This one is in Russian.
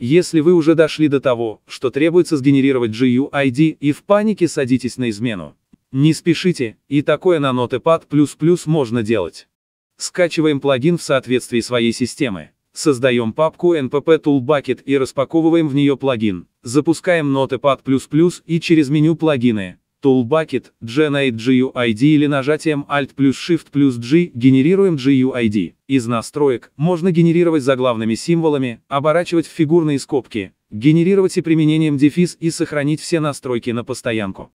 Если вы уже дошли до того, что требуется сгенерировать GUID и в панике садитесь на измену. Не спешите, и такое на Notepad++ можно делать. Скачиваем плагин в соответствии своей системы. Создаем папку npp toolbucket и распаковываем в нее плагин. Запускаем Notepad++ и через меню «Плагины» Toolbucket, GNA GUID или нажатием Alt плюс Shift плюс G генерируем GUID. Из настроек можно генерировать заглавными символами, оборачивать в фигурные скобки, генерировать и применением дефис и сохранить все настройки на постоянку.